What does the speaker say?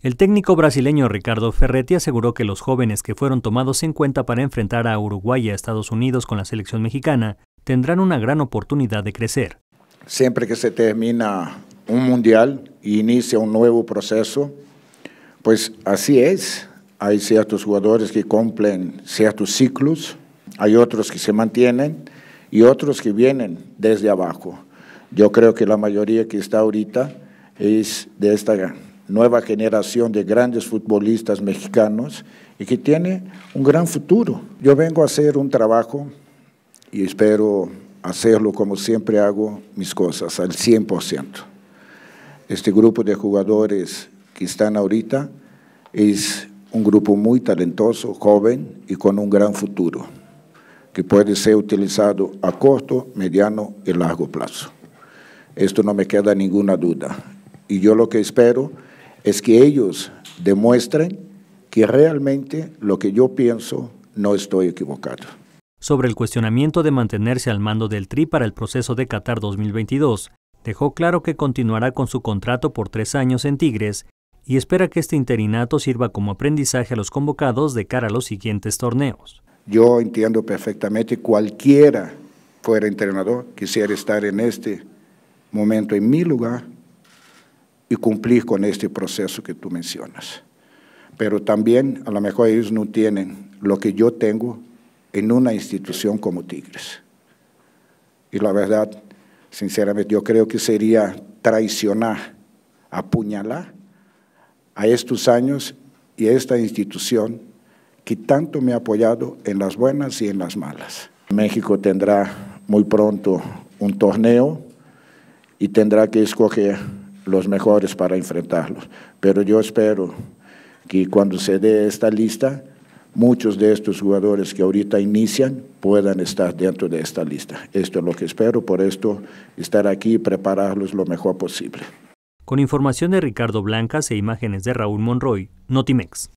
El técnico brasileño Ricardo Ferretti aseguró que los jóvenes que fueron tomados en cuenta para enfrentar a Uruguay y a Estados Unidos con la selección mexicana tendrán una gran oportunidad de crecer. Siempre que se termina un mundial y inicia un nuevo proceso, pues así es. Hay ciertos jugadores que cumplen ciertos ciclos, hay otros que se mantienen y otros que vienen desde abajo. Yo creo que la mayoría que está ahorita es de esta nueva generación de grandes futbolistas mexicanos y que tiene un gran futuro. Yo vengo a hacer un trabajo y espero hacerlo como siempre hago mis cosas, al 100%. Este grupo de jugadores que están ahorita es un grupo muy talentoso, joven y con un gran futuro, que puede ser utilizado a corto, mediano y largo plazo. Esto no me queda ninguna duda. Y yo lo que espero es que ellos demuestren que realmente lo que yo pienso no estoy equivocado. Sobre el cuestionamiento de mantenerse al mando del TRI para el proceso de Qatar 2022, dejó claro que continuará con su contrato por tres años en Tigres y espera que este interinato sirva como aprendizaje a los convocados de cara a los siguientes torneos. Yo entiendo perfectamente cualquiera fuera entrenador quisiera estar en este momento en mi lugar y cumplir con este proceso que tú mencionas. Pero también a lo mejor ellos no tienen lo que yo tengo en una institución como Tigres. Y la verdad, sinceramente, yo creo que sería traicionar, apuñalar a estos años y a esta institución que tanto me ha apoyado en las buenas y en las malas. México tendrá muy pronto un torneo y tendrá que escoger los mejores para enfrentarlos. Pero yo espero que cuando se dé esta lista, muchos de estos jugadores que ahorita inician puedan estar dentro de esta lista. Esto es lo que espero, por esto estar aquí y prepararlos lo mejor posible. Con información de Ricardo Blancas e imágenes de Raúl Monroy, Notimex.